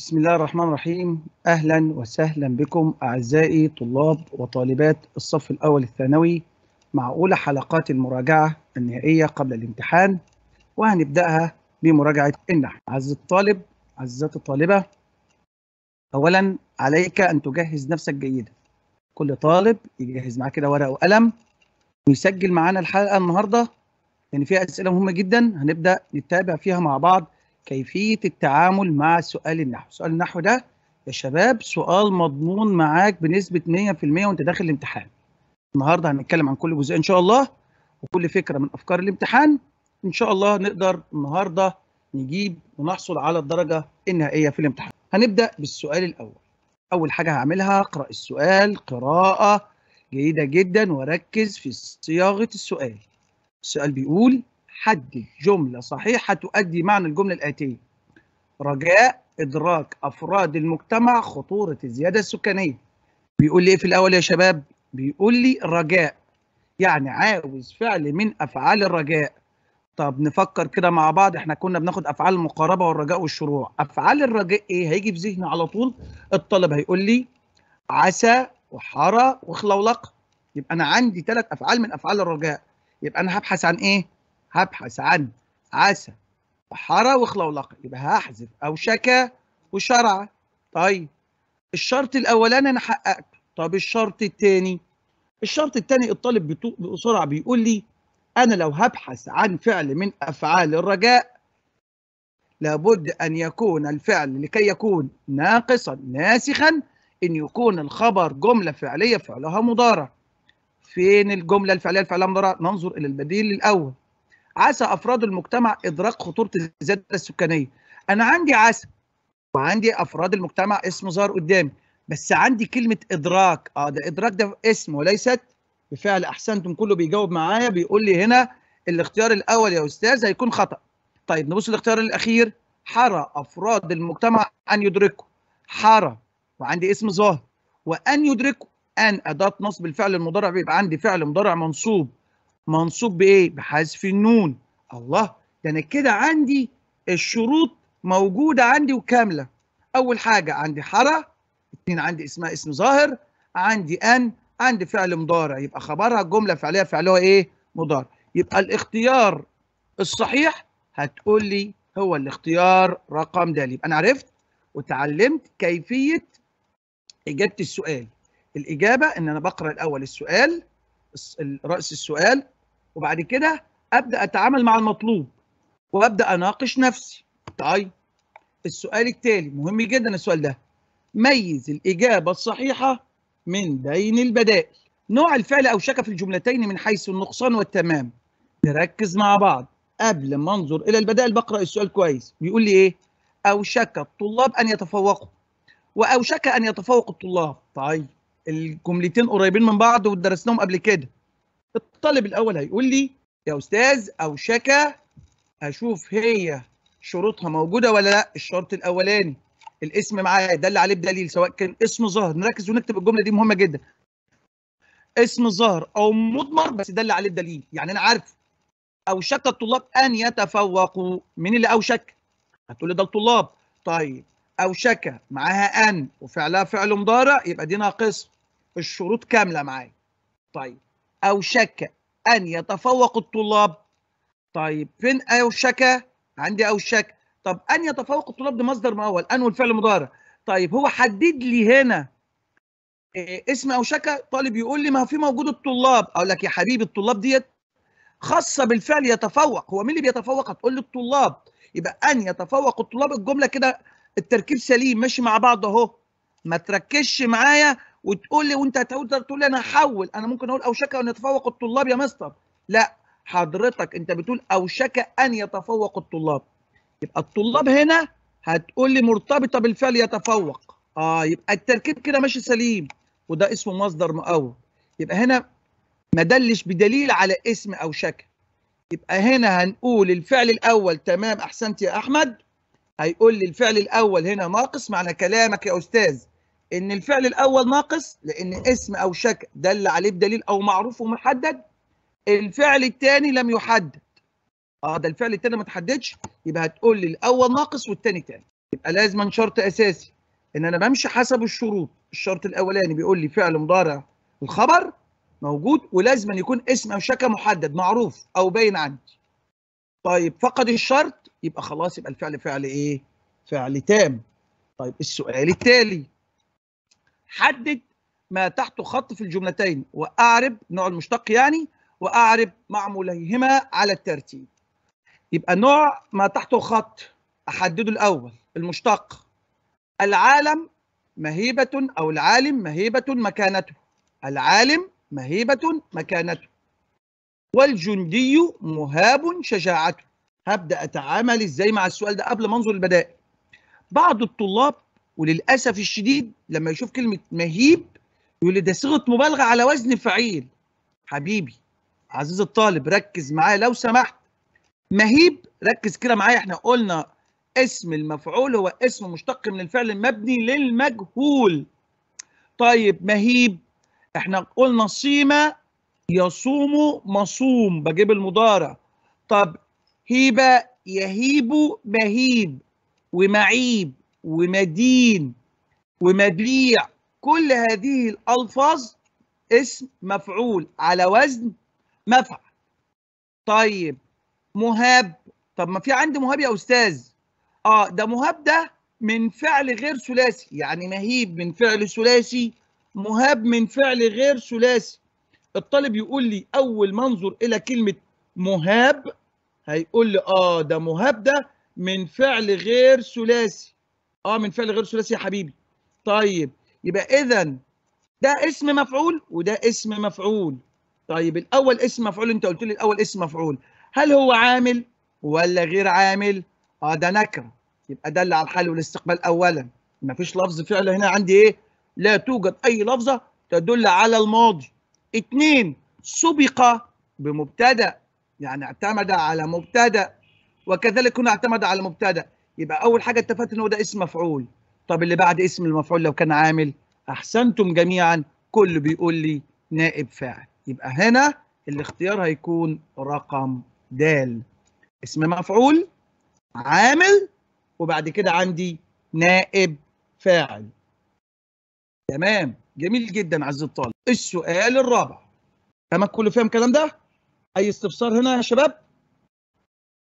بسم الله الرحمن الرحيم أهلا وسهلا بكم أعزائي طلاب وطالبات الصف الأول الثانوي مع أولى حلقات المراجعة النهائية قبل الامتحان وهنبدأها بمراجعة النحو عز الطالب عزات الطالبة أولا عليك أن تجهز نفسك جيدا كل طالب يجهز معاه كده ورقة وقلم ويسجل معانا الحلقة النهاردة لأن يعني فيها أسئلة مهمة جدا هنبدأ نتابع فيها مع بعض كيفية التعامل مع سؤال النحو سؤال النحو ده يا شباب سؤال مضمون معاك بنسبة 100% وانت داخل الامتحان النهاردة هنتكلم عن كل جزئية ان شاء الله وكل فكرة من افكار الامتحان ان شاء الله نقدر النهاردة نجيب ونحصل على الدرجة النهائية في الامتحان هنبدأ بالسؤال الاول اول حاجة هعملها اقرأ السؤال قراءة جيدة جدا وركز في صياغة السؤال السؤال بيقول حدد جملة صحيحة تؤدي معنى الجملة الآتية رجاء إدراك أفراد المجتمع خطورة الزيادة السكانية بيقول لي إيه في الأول يا شباب؟ بيقول لي رجاء يعني عاوز فعل من أفعال الرجاء طب نفكر كده مع بعض احنا كنا بناخد افعال المقاربه والرجاء والشروع افعال الرجاء ايه هيجي في ذهني على طول الطالب هيقول لي عسى وحرى وخلولق يبقى انا عندي ثلاث افعال من افعال الرجاء يبقى انا هبحث عن ايه هبحث عن عسى وحرى وخلولق يبقى هحذف او شكا وشرع طيب الشرط الأولاني أنا حققته طب الشرط الثاني الشرط الثاني الطالب بسرعة بيقول لي أنا لو هبحث عن فعل من أفعال الرجاء لابد أن يكون الفعل لكي يكون ناقصا ناسخا أن يكون الخبر جملة فعلية فعلها مضارع فين الجملة الفعلية فعلها مضارع ننظر إلى البديل الأول عسى افراد المجتمع ادراك خطوره الزياده السكانيه انا عندي عسى وعندي افراد المجتمع اسم ظهر قدامي بس عندي كلمه ادراك اه ده ادراك ده اسم وليست بفعل احسنتم كله بيجاوب معايا بيقول لي هنا الاختيار الاول يا استاذ هيكون خطا طيب نبص الاختيار الاخير حرى افراد المجتمع ان يدركوا حرى وعندي اسم ظاهر وان يدركوا ان اداه نصب الفعل المضارع بيبقى عندي فعل مضارع منصوب منصوب بايه بحذف النون الله ده انا كده عندي الشروط موجوده عندي وكامله اول حاجه عندي حرى اتنين عندي اسمها اسم ظاهر عندي ان عندي فعل مضارع يبقى خبرها الجمله فعليه فعلها ايه مضارع يبقى الاختيار الصحيح هتقول لي هو الاختيار رقم د يبقى انا عرفت وتعلمت كيفيه اجابه السؤال الاجابه ان انا بقرا الاول السؤال راس السؤال وبعد كده ابدا اتعامل مع المطلوب وابدا اناقش نفسي طيب السؤال التالي مهم جدا السؤال ده ميز الاجابه الصحيحه من بين البدائل نوع الفعل اوشك في الجملتين من حيث النقصان والتمام نركز مع بعض قبل ما انظر الى البدائل بقرا السؤال كويس بيقول لي ايه اوشك الطلاب ان يتفوقوا واوشك ان يتفوق الطلاب طيب الجملتين قريبين من بعض ودرسناهم قبل كده الطالب الاول هيقول لي يا استاذ او شكا اشوف هي شروطها موجوده ولا لا الشرط الاولاني الاسم معايا ده اللي عليه بدليل سواء كان اسم ظاهر نركز ونكتب الجمله دي مهمه جدا اسم ظاهر او مضمر بس ده اللي عليه بدليل يعني انا عارف اوشك الطلاب ان يتفوقوا مين اللي اوشك هتقول لي ده الطلاب طيب اوشك معاها ان وفعلها فعل مضارع يبقى دي ناقصه الشروط كامله معايا طيب اوشك ان يتفوق الطلاب طيب فين اوشك عندي اوشك طب ان يتفوق الطلاب دي مصدر مؤول ان والفعل مضارع طيب هو حدد لي هنا إيه اسم اوشك طالب يقول لي ما في موجود الطلاب اقول لك يا حبيبي الطلاب ديت خاصه بالفعل يتفوق هو مين اللي بيتفوق هتقول لي الطلاب يبقى ان يتفوق الطلاب الجمله كده التركيب سليم ماشي مع بعض اهو ما تركزش معايا وتقول لي وانت هتقدر تقول لي انا هحول انا ممكن اقول اوشك ان يتفوق الطلاب يا مستر لا حضرتك انت بتقول اوشك ان يتفوق الطلاب يبقى الطلاب هنا هتقول لي مرتبطه بالفعل يتفوق اه يبقى التركيب كده ماشي سليم وده اسمه مصدر مؤول يبقى هنا ما دلش بدليل على اسم او شكل يبقى هنا هنقول الفعل الاول تمام احسنت يا احمد هيقول لي الفعل الاول هنا ناقص معنى كلامك يا استاذ ان الفعل الاول ناقص لان اسم او شكل دل عليه بدليل او معروف ومحدد الفعل الثاني لم يحدد اه ده الفعل الثاني ما تحددش يبقى هتقول لي الاول ناقص والثاني ثاني يبقى لازما شرط اساسي ان انا بمشي حسب الشروط الشرط الاولاني بيقول لي فعل مضارع الخبر موجود ولازما يكون اسم او شكل محدد معروف او باين عندي طيب فقد الشرط يبقى خلاص يبقى الفعل فعل ايه فعل تام طيب السؤال التالي حدد ما تحت خط في الجملتين واعرب نوع المشتق يعني واعرب معموليهما على الترتيب يبقى نوع ما تحته خط احدده الاول المشتق العالم مهيبه او العالم مهيبه مكانته العالم مهيبه مكانته والجندي مهاب شجاعته هبدا اتعامل ازاي مع السؤال ده قبل ما انظر البدائل بعض الطلاب وللاسف الشديد لما يشوف كلمه مهيب يقول لي ده صيغه مبالغه على وزن فعيل حبيبي عزيز الطالب ركز معايا لو سمحت مهيب ركز كده معايا احنا قلنا اسم المفعول هو اسم مشتق من الفعل المبني للمجهول طيب مهيب احنا قلنا صيمه يصوم مصوم بجيب المضارع طب هيبه يهيب مهيب ومعيب ومدين ومبيع كل هذه الألفاظ اسم مفعول على وزن مفعل طيب مهاب طب ما في عندي مهاب يا أستاذ اه ده مهاب ده من فعل غير ثلاثي يعني مهيب من فعل ثلاثي مهاب من فعل غير ثلاثي الطالب يقول لي اول ما انظر الى كلمه مهاب هيقول لي اه ده مهاب ده من فعل غير ثلاثي اه من فعل غير ثلاثي يا حبيبي طيب يبقى اذا ده اسم مفعول وده اسم مفعول طيب الاول اسم مفعول انت قلت لي الاول اسم مفعول هل هو عامل ولا غير عامل اه ده نكره يبقى دل على الحال والاستقبال اولا مفيش لفظ فعل هنا عندي ايه لا توجد اي لفظه تدل على الماضي اثنين سبق بمبتدا يعني اعتمد على مبتدا وكذلك هنا اعتمد على مبتدا يبقى اول حاجه اتفقت ان هو ده اسم مفعول طب اللي بعد اسم المفعول لو كان عامل احسنتم جميعا كل بيقول لي نائب فاعل يبقى هنا الاختيار هيكون رقم د اسم مفعول عامل وبعد كده عندي نائب فاعل تمام جميل جدا عز الطالب السؤال الرابع تمام كله فاهم الكلام ده اي استفسار هنا يا شباب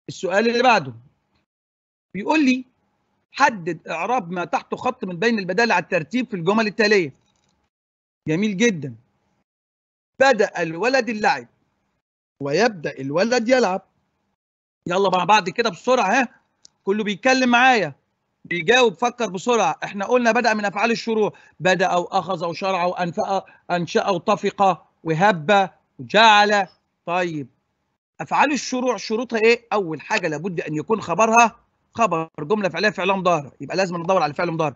السؤال اللي بعده بيقول لي حدد اعراب ما تحته خط من بين البدائل على الترتيب في الجمل التاليه جميل جدا بدا الولد اللعب ويبدا الولد يلعب يلا مع بعض كده بسرعه ها كله بيتكلم معايا بيجاوب فكر بسرعه احنا قلنا بدا من افعال الشروع بدا او اخذ او شرع او انشا او طفق وهب وجعل طيب افعال الشروع شروطها ايه اول حاجه لابد ان يكون خبرها خبر جمله فعليه فعلها مضارع يبقى لازم ندور على فعل مضارع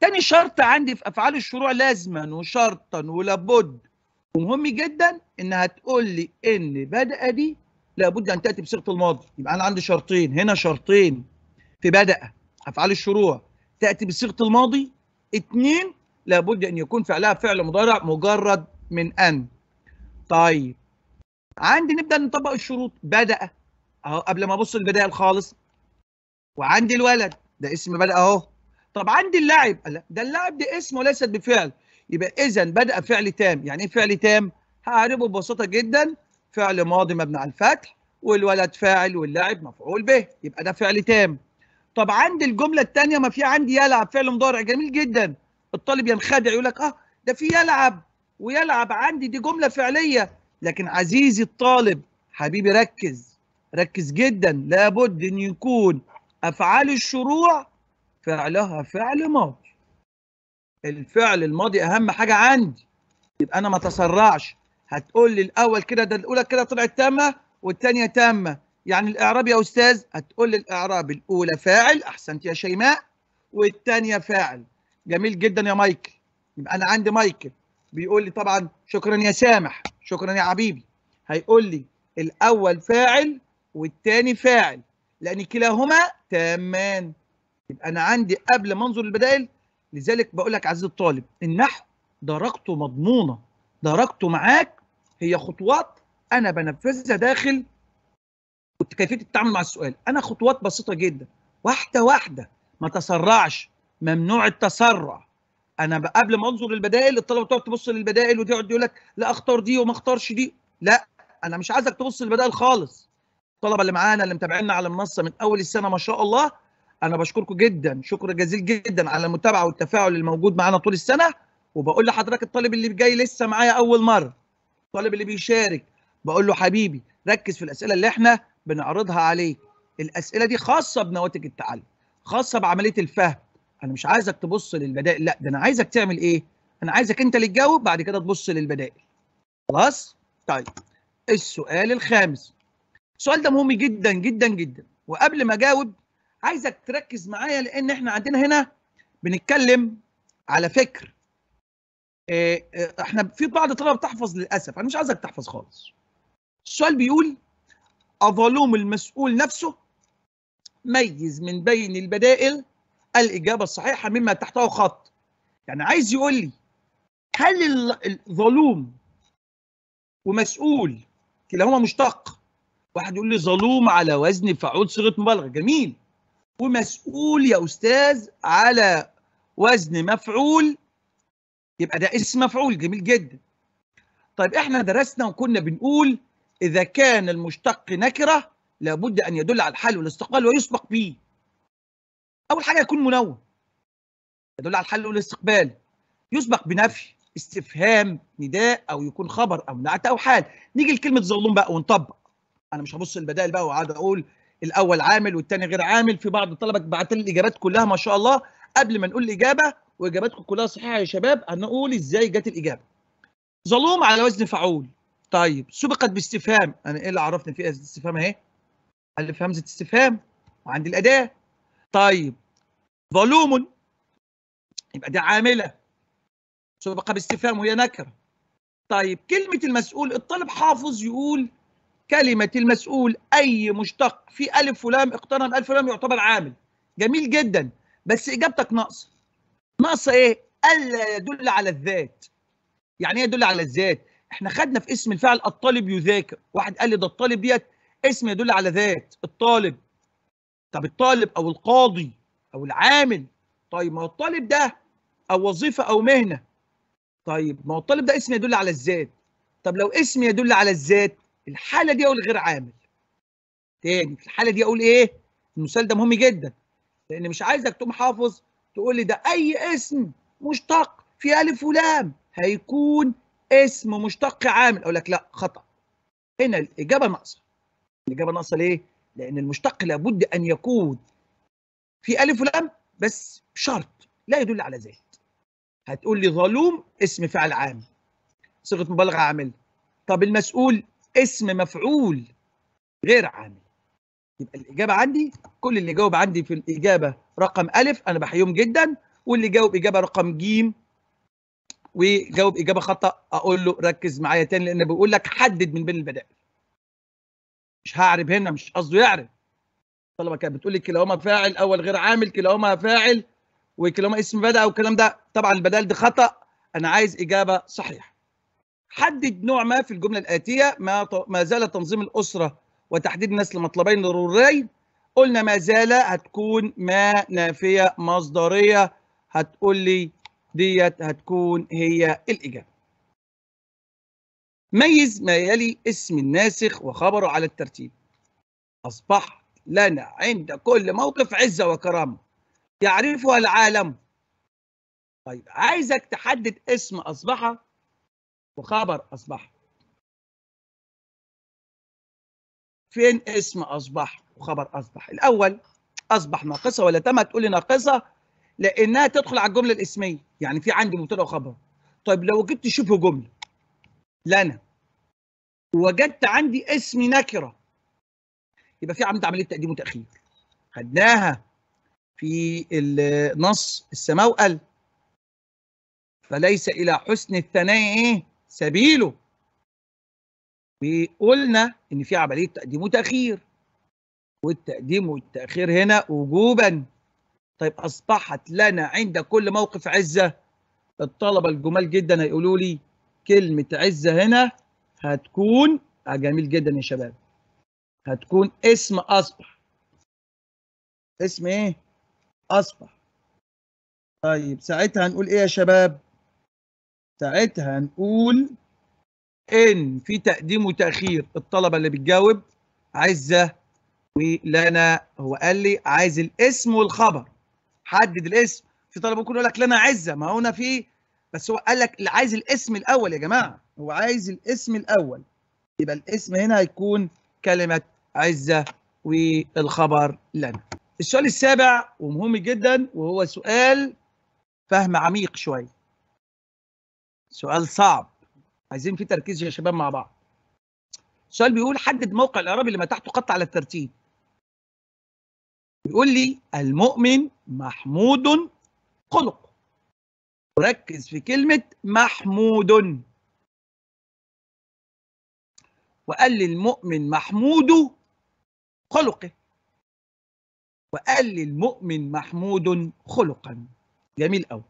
تاني شرط عندي في افعال الشروع لازما وشرطا ولابد ومهم جدا انها تقول لي ان بدا دي لابد ان تاتي بصيغه الماضي يبقى انا عندي شرطين هنا شرطين في بدا افعال الشروع تاتي بصيغه الماضي اثنين لابد ان يكون فعلها فعل مضارع مجرد من ان طيب عندي نبدا نطبق الشروط بدا اهو قبل ما ابص البدايه خالص وعندي الولد ده اسم بدأ اهو طب عندي اللاعب ده اللاعب ده اسم وليست بفعل يبقى اذا بدأ فعل تام يعني ايه فعل تام هعرفه ببساطه جدا فعل ماضي مبني على الفتح والولد فاعل واللاعب مفعول به يبقى ده فعل تام طب عندي الجمله الثانيه ما في عندي يلعب فعل مضارع جميل جدا الطالب ينخدع يقول لك اه ده في يلعب ويلعب عندي دي جمله فعليه لكن عزيزي الطالب حبيبي ركز ركز جدا لابد ان يكون أفعال الشروع فعلها فعل ماضي الفعل الماضي أهم حاجة عندي يبقى أنا ما تسرعش هتقول لي الأول كده ده الأولى كده طلعت تامة والثانية تامة يعني الإعراب يا أستاذ هتقول لي الإعراب الأولى فاعل أحسنت يا شيماء والثانية فاعل جميل جدا يا مايكل يبقى أنا عندي مايكل بيقول لي طبعا شكرا يا سامح شكرا يا حبيبي هيقول لي الأول فاعل والثاني فاعل لأن كلاهما تمام يبقى انا عندي قبل منظر البدائل لذلك بقول لك عزيزي الطالب النحو درجته مضمونه درجته معاك هي خطوات انا بنفذها داخل كيفيه التعامل مع السؤال انا خطوات بسيطه جدا واحده واحده ما تسرعش ممنوع التسرع انا قبل ما انظر للبدائل الطلبه تقعد تبص للبدائل وتقعد يقول لك لا اختار دي وما اختارش دي لا انا مش عايزك تبص للبدائل خالص الطلبه اللي معانا اللي متابعينا على المنصه من اول السنه ما شاء الله انا بشكركم جدا شكر جزيل جدا على المتابعه والتفاعل الموجود معانا طول السنه وبقول لحضرتك الطالب اللي جاي لسه معايا اول مره الطالب اللي بيشارك بقول له حبيبي ركز في الاسئله اللي احنا بنعرضها عليك الاسئله دي خاصه بنواتج التعلم خاصه بعمليه الفهم انا مش عايزك تبص للبدائل لا ده انا عايزك تعمل ايه انا عايزك انت اللي تجاوب بعد كده تبص للبدائل خلاص طيب السؤال الخامس السؤال ده مهم جدا جدا جدا وقبل ما اجاوب عايزك تركز معايا لان احنا عندنا هنا بنتكلم على فكر آه، آه، احنا في بعض الطلبه بتحفظ للاسف انا مش عايزك تحفظ خالص السؤال بيقول اظلوم المسؤول نفسه ميز من بين البدائل الاجابه الصحيحه مما تحته خط يعني عايز يقول لي هل الظلوم ومسؤول كلاهما مشتق واحد يقول لي ظلوم على وزن فعول صيغه مبالغه جميل ومسؤول يا استاذ على وزن مفعول يبقى ده اسم مفعول جميل جدا طيب احنا درسنا وكنا بنقول اذا كان المشتق نكره لابد ان يدل على الحل والاستقبال ويسبق به اول حاجه يكون منون يدل على الحل والاستقبال يسبق بنفي استفهام نداء او يكون خبر او نعت او حال نيجي لكلمه ظلوم بقى ونطبق انا مش هبص البدائل بقى وقعد اقول الاول عامل والثاني غير عامل في بعض الطلبه بعت لي الاجابات كلها ما شاء الله قبل ما نقول الاجابه واجاباتكم كلها صحيحه يا شباب هنقول ازاي جت الاجابه ظلوم على وزن فعول طيب سبقت باستفهام انا ايه اللي عرفني في استفهام اهي الف همزه استفهام وعندي الاداه طيب ظلوم يبقى دي عامله سبق باستفهام وهي نكره طيب كلمه المسؤول الطالب حافظ يقول كلمة المسؤول أي مشتق في ألف ولام اقترن ألف ولام يعتبر عامل جميل جدا بس إجابتك ناقصة ناقصة إيه؟ ألا يدل على الذات يعني إيه يدل على الذات؟ إحنا خدنا في اسم الفعل الطالب يذاكر واحد قال لي ده الطالب ديت اسم يدل على ذات الطالب طب الطالب أو القاضي أو العامل طيب ما هو الطالب ده أو وظيفة أو مهنة طيب ما هو الطالب ده اسم يدل على الذات طب لو اسم يدل على الذات في الحاله دي اقول غير عامل تاني في الحاله دي اقول ايه المثال ده مهم جدا لان مش عايزك تقوم حافظ تقول لي ده اي اسم مشتق في الف ولام هيكون اسم مشتق عامل اقول لك لا خطا هنا الاجابه ناقصه الاجابه ناقصه ليه لان المشتق لابد ان يكون في الف ولام بس بشرط لا يدل على ذات هتقول لي ظلوم اسم فعل عام صيغه مبالغه عامله طب المسؤول اسم مفعول غير عامل يبقى الإجابة عندي كل اللي جاوب عندي في الإجابة رقم ألف أنا بحييهم جدا واللي جاوب إجابة رقم جيم وجاوب إجابة خطأ أقول له ركز معايا تاني لأن بيقول لك حدد من بين البدائل مش هعرب هنا مش قصده يعرب طالما كانت بتقول لي كلاهما فاعل أول غير عامل كلاهما فاعل وكلاهما اسم بدأ والكلام ده طبعا البدائل دي خطأ أنا عايز إجابة صحيحة حدد نوع ما في الجملة الآتية ما, ما زال تنظيم الأسرة وتحديد الناس لمطلبين ضروريين قلنا ما زال هتكون ما نافية مصدرية هتقول لي ديت هتكون هي الإجابة ميز ما يلي اسم الناسخ وخبره على الترتيب أصبح لنا عند كل موقف عزة وكرامة يعرفها العالم طيب عايزك تحدد اسم أصبح وخبر أصبح فين اسم أصبح وخبر أصبح الأول أصبح ناقصة ولا تم تقول لي ناقصة لأنها تدخل على الجملة الاسمية يعني في عندي مبتدأ وخبر طيب لو جبت شبه جملة لنا وجدت عندي اسم نكرة يبقى في عملية عملية تقديم وتأخير خدناها في النص السماء قال فليس إلى حسن الثناء إيه سبيله وقلنا ان في عمليه تقديم وتاخير والتقديم والتاخير هنا وجوبا طيب اصبحت لنا عند كل موقف عزه الطلبه الجمال جدا هيقولوا لي كلمه عزه هنا هتكون آه، جميل جدا يا شباب هتكون اسم اصبح اسم ايه اصبح طيب ساعتها هنقول ايه يا شباب ساعتها نقول ان في تقديم وتاخير الطلبه اللي بتجاوب عزه ولنا هو قال لي عايز الاسم والخبر حدد الاسم في طلبه ممكن يقول لك لنا عزه ما هنا في بس هو قال لك عايز الاسم الاول يا جماعه هو عايز الاسم الاول يبقى الاسم هنا هيكون كلمه عزه والخبر لنا السؤال السابع ومهم جدا وهو سؤال فهم عميق شويه سؤال صعب عايزين فيه تركيز يا شباب مع بعض السؤال بيقول حدد موقع الاعراب اللي ما تحته خط على الترتيب بيقول لي المؤمن محمود خلقه ركز في كلمة محمود وقال لي المؤمن محمود خلقه وقال لي المؤمن محمود خلقا جميل قوي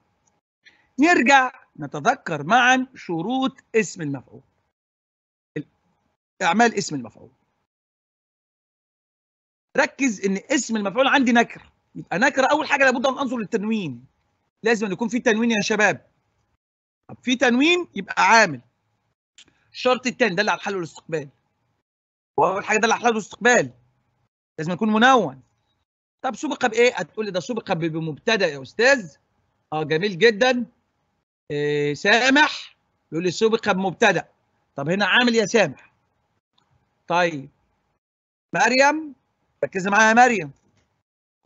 نرجع نتذكر معا شروط اسم المفعول اعمال اسم المفعول ركز ان اسم المفعول عندي نكر يبقى نكره اول حاجه لابد ان انظر للتنوين لازم أن يكون في تنوين يا شباب طب في تنوين يبقى عامل الشرط الثاني دل على الحل والاستقبال واول حاجه دل على الحل والاستقبال لازم يكون منون طب سبق بايه هتقول لي ده سبق بمبتدا يا استاذ اه جميل جدا إيه، سامح يقول لي سبق بمبتدا طب هنا عامل يا سامح طيب مريم ركز معايا يا مريم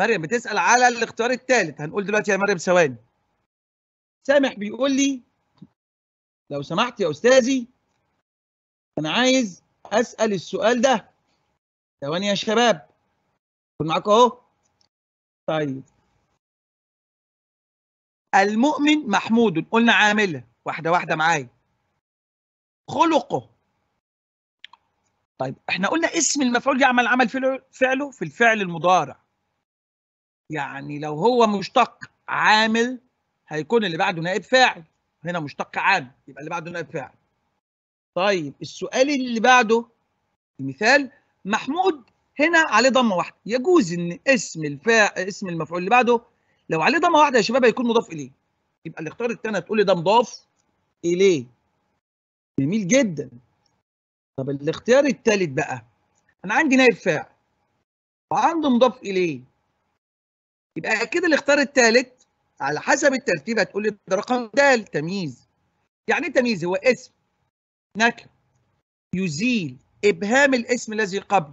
مريم بتسال على الاختيار الثالث هنقول دلوقتي يا مريم ثواني سامح بيقول لي لو سمحت يا استاذي انا عايز اسال السؤال ده ثواني يا شباب كن معاكم اهو طيب المؤمن محمود قلنا عامله واحده واحده معايا خلقه طيب احنا قلنا اسم المفعول يعمل عمل فعله في الفعل المضارع يعني لو هو مشتق عامل هيكون اللي بعده نائب فاعل هنا مشتق عامل يبقى اللي بعده نائب فاعل طيب السؤال اللي بعده المثال محمود هنا عليه ضمه واحده يجوز ان اسم الفاعل اسم المفعول اللي بعده لو عليه ضمه واحده يا شباب هيكون مضاف اليه يبقى الاختيار الثاني هتقولي ده مضاف اليه جميل جدا طب الاختيار الثالث بقى انا عندي نائب فاعل وعنده مضاف اليه يبقى اكيد الاختيار الثالث على حسب الترتيب هتقولي ده رقم د تمييز يعني ايه تمييز هو اسم نكره يزيل ابهام الاسم الذي قبل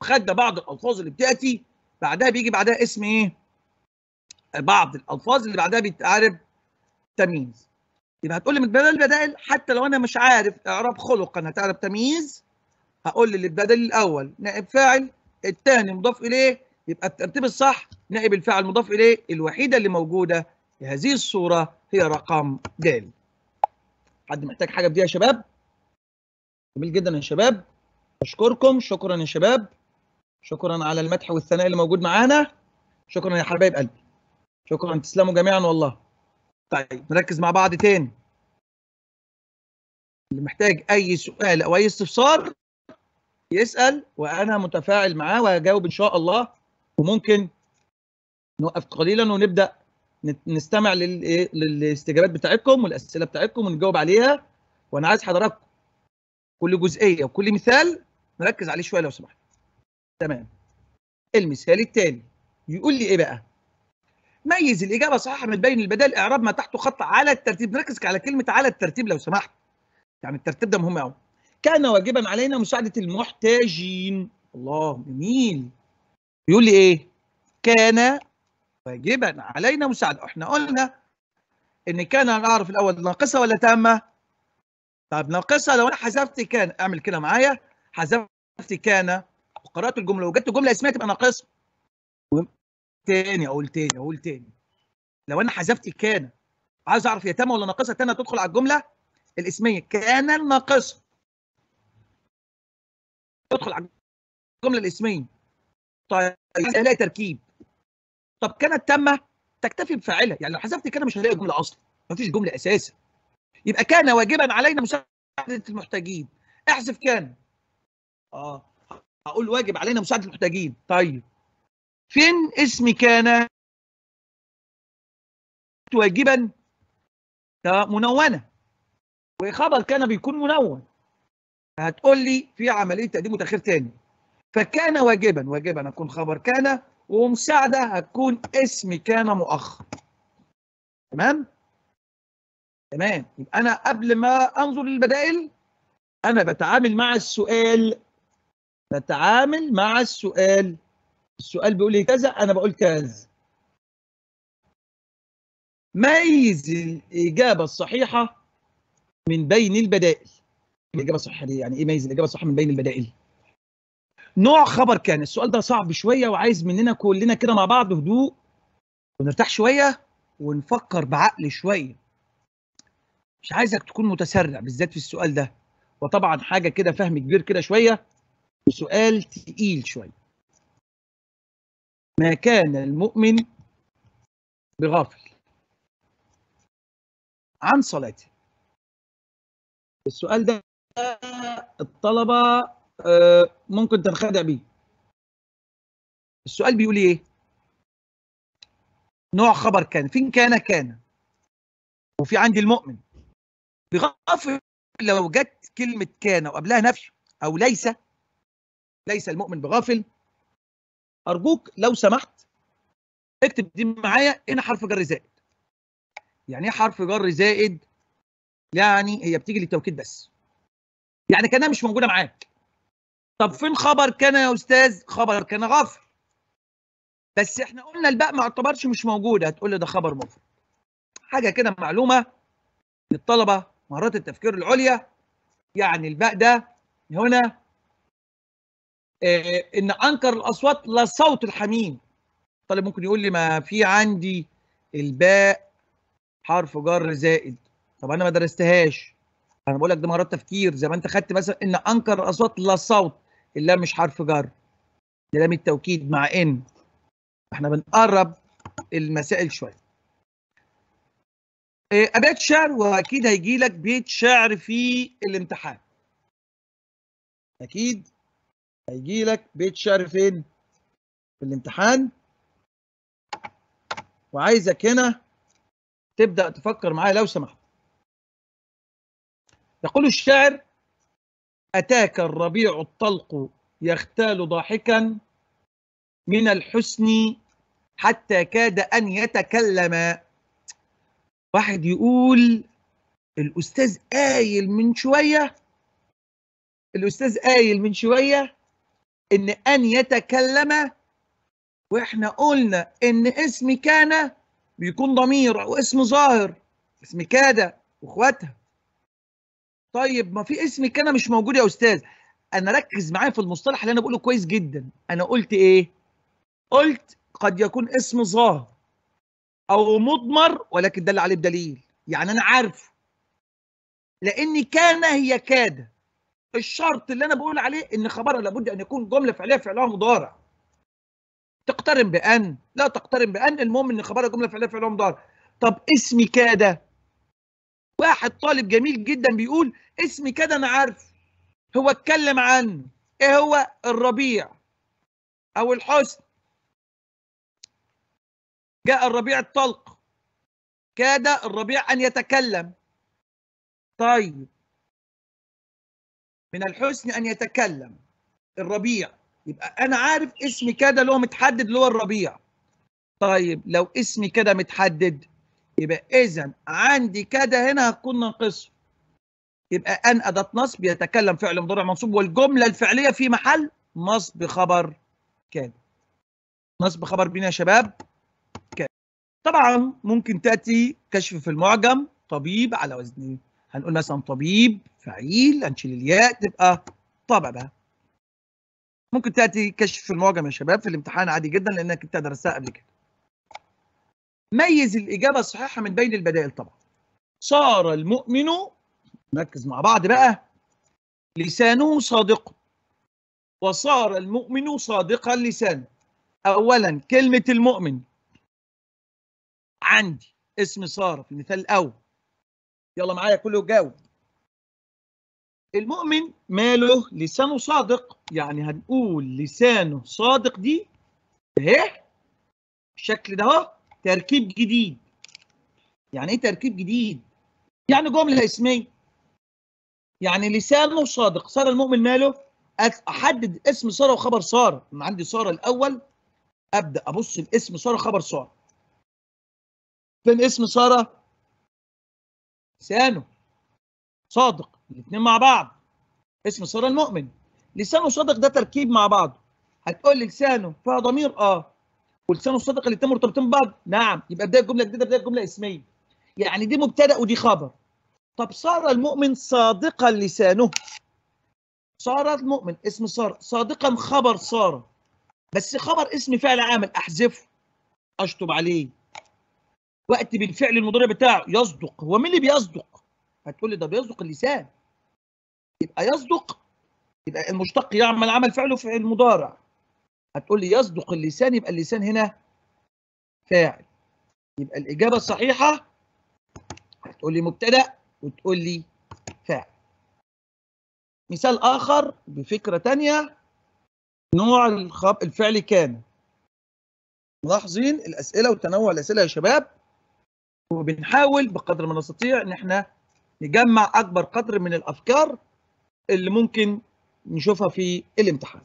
خد بعض الالفاظ اللي بتاتي بعدها بيجي بعدها اسم ايه بعض الالفاظ اللي بعدها بيتعرب تمييز يبقى هتقول لي من بدل البدائل حتى لو انا مش عارف اعراب خلق انا هتعرف تمييز هقول لي البدل الاول نائب فاعل الثاني مضاف اليه يبقى الترتيب الصح نائب الفاعل مضاف اليه الوحيده اللي موجوده في هذه الصوره هي رقم د حد محتاج حاجه بدي يا شباب جميل جدا يا شباب اشكركم شكرا يا شباب شكرا على المدح والثناء اللي موجود معانا شكرا يا حبايب قلبي شكرا تسلموا جميعا والله طيب نركز مع بعض تاني اللي محتاج اي سؤال او اي استفسار يسال وانا متفاعل معاه وهجاوب ان شاء الله وممكن نوقف قليلا ونبدا نستمع إيه، للاستجابات بتاعتكم والاسئله بتاعتكم ونجاوب عليها وانا عايز حضراتكم كل جزئيه وكل مثال نركز عليه شويه لو سمحت تمام المثال التاني يقول لي ايه بقى ميز الاجابه صحيحه من بين البدائل اعراب ما تحته خط على الترتيب نركز على كلمه على الترتيب لو سمحت يعني الترتيب ده مهم قوي كان واجبا علينا مساعده المحتاجين الله جميل يقول لي ايه كان واجبا علينا مساعده احنا قلنا ان كان هنعرف الاول ناقصه ولا تامه طب ناقصه لو انا حذفت كان اعمل كده معايا حذفت كان وقرات الجمله وجدت جمله اسمها تبقى ناقصه تاني اقول تاني اقول تاني لو انا حذفت كان عايز اعرف هي تامه ولا ناقصه تامه تدخل على الجمله الاسميه كان الناقصه تدخل على الجمله الاسميه طيب هلاقي تركيب طب كانت تامه تكتفي بفاعلها يعني لو حذفت كان مش هلاقي جمله اصلا مفيش جمله اساسا يبقى كان واجبا علينا مساعده المحتاجين احذف كان اه هقول واجب علينا مساعده المحتاجين طيب فين اسم كان واجبا منونة وخبر كان بيكون منون هتقول لي في عملية تقديم وتأخير تاني فكان واجبا واجبا اكون خبر كان ومساعدة هتكون اسم كان مؤخر تمام تمام يبقى أنا قبل ما أنظر للبدائل أنا بتعامل مع السؤال بتعامل مع السؤال السؤال بيقول لي كذا انا بقول كذا ميز الاجابه الصحيحه من بين البدائل الاجابه الصحيحه دي يعني ايه ميز الاجابه الصحيحه من بين البدائل نوع خبر كان السؤال ده صعب شويه وعايز مننا كلنا كده مع بعض هدوء ونرتاح شويه ونفكر بعقل شويه مش عايزك تكون متسرع بالذات في السؤال ده وطبعا حاجه كده فهم كبير كده شويه وسؤال تقيل شويه ما كان المؤمن بغافل عن صلاته السؤال ده الطلبة آه، ممكن تنخدع بيه السؤال بيقول ايه نوع خبر كان فين كان كان وفي عندي المؤمن بغافل لو جت كلمة كان وقبلها نفي أو ليس ليس المؤمن بغافل ارجوك لو سمحت اكتب دي معايا هنا حرف جر زائد يعني ايه حرف جر زائد يعني هي بتيجي للتوكيد بس يعني كانها مش موجوده معاك طب فين خبر كان يا استاذ خبر كان غافل بس احنا قلنا الباء ما اعتبرش مش موجوده هتقول لي ده خبر مفرد حاجه كده معلومه للطلبه مهارات التفكير العليا يعني الباء ده هنا آه، ان انكر الاصوات لا صوت الحميم طالب ممكن يقول لي ما في عندي الباء حرف جر زائد طب انا ما درستهاش انا بقول لك ده مهارات تفكير زي ما انت خدت مثلا ان انكر الاصوات لا صوت اللام مش حرف جر لام التوكيد مع ان احنا بنقرب المسائل شويه آه، ابيات شعر واكيد هيجي لك بيت شعر في الامتحان اكيد هيجي لك بيت شعر فين في الامتحان وعايزك هنا تبدا تفكر معايا لو سمحت يقول الشاعر اتاك الربيع الطلق يختال ضاحكا من الحسن حتى كاد ان يتكلم واحد يقول الاستاذ قايل من شويه الاستاذ قايل من شويه ان ان يتكلم واحنا قلنا ان اسم كان بيكون ضمير او اسم ظاهر اسم كاد واخواتها طيب ما في اسم كان مش موجود يا استاذ انا ركز معايا في المصطلح اللي انا بقوله كويس جدا انا قلت ايه قلت قد يكون اسم ظاهر او مضمر ولكن دل عليه بدليل يعني انا عارفه لان كان هي كاده الشرط اللي انا بقول عليه ان خبرها لابد ان يكون جمله فعليه فعلها مضارع تقترن بان لا تقترن بان المهم ان خبرها جمله فعليه فعلها مضارع طب اسمي كده واحد طالب جميل جدا بيقول اسمي كده انا عارف هو اتكلم عن ايه هو الربيع او الحسن جاء الربيع الطلق كاد الربيع ان يتكلم طيب من الحسن ان يتكلم الربيع يبقى انا عارف اسم كده اللي هو متحدد اللي هو الربيع طيب لو اسمي كده متحدد يبقى اذا عندي كده هنا هتكون ناقصه يبقى ان اداه نصب يتكلم فعل مضارع منصوب والجمله الفعليه في محل نصب خبر كان نصب خبر بينا يا شباب كان طبعا ممكن تاتي كشف في المعجم طبيب على وزنه هنقول مثلا طبيب فعيل هنشيل الياء تبقى طببة ممكن تأتي كشف المعجم يا شباب في الامتحان عادي جدا لأنك أنت درستها قبل كده ميز الإجابة الصحيحة من بين البدائل طبعا صار المؤمن نركز مع بعض بقى لسانه صادق وصار المؤمن صادق اللسان أولا كلمة المؤمن عندي اسم صار في المثال الأول يلا معايا كله جاوب المؤمن ماله لسانه صادق يعني هنقول لسانه صادق دي اهي الشكل ده اهو تركيب جديد يعني ايه تركيب جديد يعني جمله اسميه يعني لسانه صادق صار المؤمن ماله احدد اسم ساره وخبر ساره ما عندي ساره الاول ابدا ابص الاسم ساره خبر ساره فين اسم ساره لسانه صادق الاثنين مع بعض اسم صار المؤمن لسانه صادق ده تركيب مع بعض هتقول لي لسانه فيها ضمير اه ولسانه الصادق الاثنين مرتبطين ببعض نعم يبقى بدايه الجمله جديده بدايه الجمله اسميه يعني دي مبتدا ودي خبر طب صار المؤمن صادقا لسانه صار المؤمن اسم صار صادقا خبر صار بس خبر اسم فعل عامل احذفه اشطب عليه وقت بالفعل المضارع بتاعه يصدق هو مين اللي بيصدق هتقول لي ده بيصدق اللسان يبقى يصدق يبقى المشتق يعمل عمل فعله في المضارع هتقول لي يصدق اللسان يبقى اللسان هنا فاعل يبقى الاجابه الصحيحه هتقول لي مبتدا وتقول لي فاعل مثال اخر بفكره ثانيه نوع الخب... الفعل كان ملاحظين الاسئله وتنوع الاسئله يا شباب وبنحاول بقدر ما نستطيع ان احنا نجمع اكبر قدر من الافكار اللي ممكن نشوفها في الامتحان.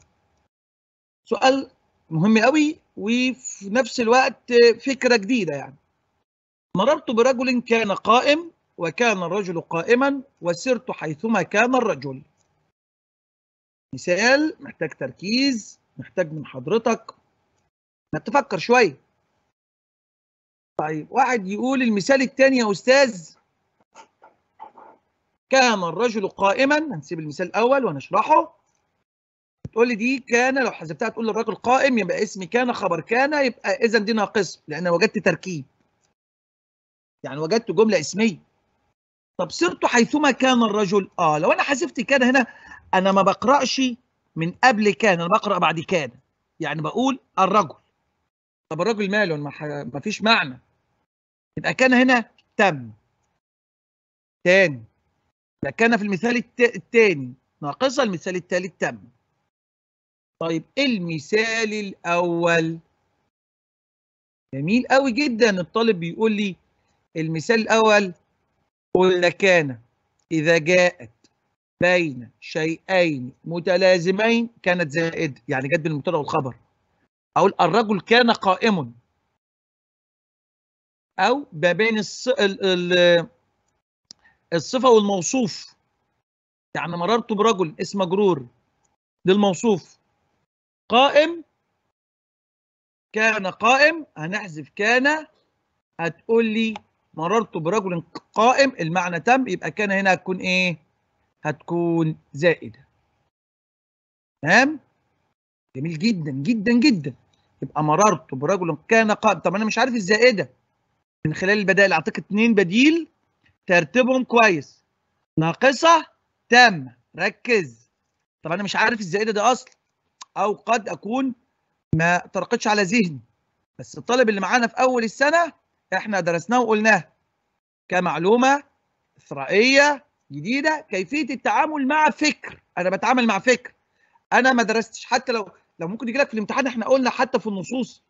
سؤال مهم قوي وفي نفس الوقت فكره جديده يعني. مررت برجل كان قائم وكان الرجل قائما وسرت حيثما كان الرجل. مثال محتاج تركيز محتاج من حضرتك ما تفكر شويه طيب واحد يقول المثال الثاني يا استاذ كان الرجل قائما هنسيب المثال الاول ونشرحه تقول لي دي كان لو حذفتها تقول الرجل قائم يبقى اسم كان خبر كان يبقى اذا دي ناقصه لان وجدت تركيب يعني وجدت جمله اسميه طب صرت حيثما كان الرجل اه لو انا حذفت كان هنا انا ما بقراش من قبل كان انا بقرا بعد كان يعني بقول الرجل طب الرجل ماله ما فيش معنى يبقى كان هنا تم تاني كان في المثال التاني ناقصة المثال التالت تم طيب إيه المثال الأول جميل قوي جدا الطالب بيقول لي المثال الأول قلنا كان إذا جاءت بين شيئين متلازمين كانت زائد يعني جت بالمبتدا والخبر أقول الرجل كان قائم او ما بين الصفه والموصوف يعني مررت برجل اسم مجرور للموصوف قائم كان قائم هنحذف كان هتقول لي مررت برجل قائم المعنى تم يبقى كان هنا هتكون ايه هتكون زائده تمام جميل جدا جدا جدا يبقى مررت برجل كان قائم طب انا مش عارف الزائده من خلال البدائل اعطيك اثنين بديل ترتيبهم كويس ناقصه تام ركز طب انا مش عارف الزائده دي اصلا او قد اكون ما طرقتش على ذهني بس الطالب اللي معانا في اول السنه احنا درسناه وقلناه كمعلومه اثرائيه جديده كيفيه التعامل مع فكر انا بتعامل مع فكر انا ما درستش حتى لو لو ممكن يجي لك في الامتحان احنا قلنا حتى في النصوص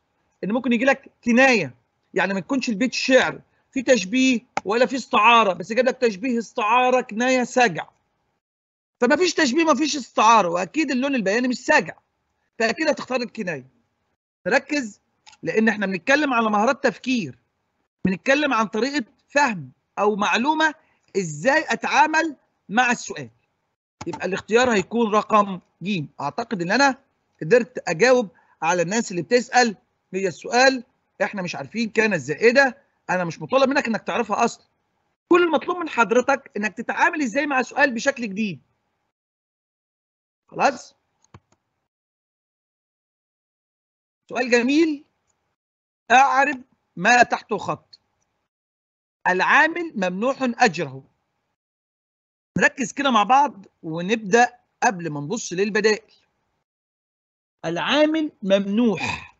ان ممكن يجي لك كنايه يعني ما يكونش البيت شعر في تشبيه ولا في استعاره بس جاب لك تشبيه استعاره كنايه سجع فما فيش تشبيه ما فيش استعاره واكيد اللون البياني مش سجع فاكيد هتختار الكنايه ركز لان احنا بنتكلم على مهارات تفكير بنتكلم عن طريقه فهم او معلومه ازاي اتعامل مع السؤال يبقى الاختيار هيكون رقم ج اعتقد ان انا قدرت اجاوب على الناس اللي بتسال هي السؤال احنا مش عارفين كان الزائده ايه انا مش مطالب منك انك تعرفها اصلا كل المطلوب من حضرتك انك تتعامل ازاي مع سؤال بشكل جديد خلاص سؤال جميل اعرف ما تحته خط العامل ممنوع اجره نركز كده مع بعض ونبدا قبل ما نبص للبدائل العامل ممنوح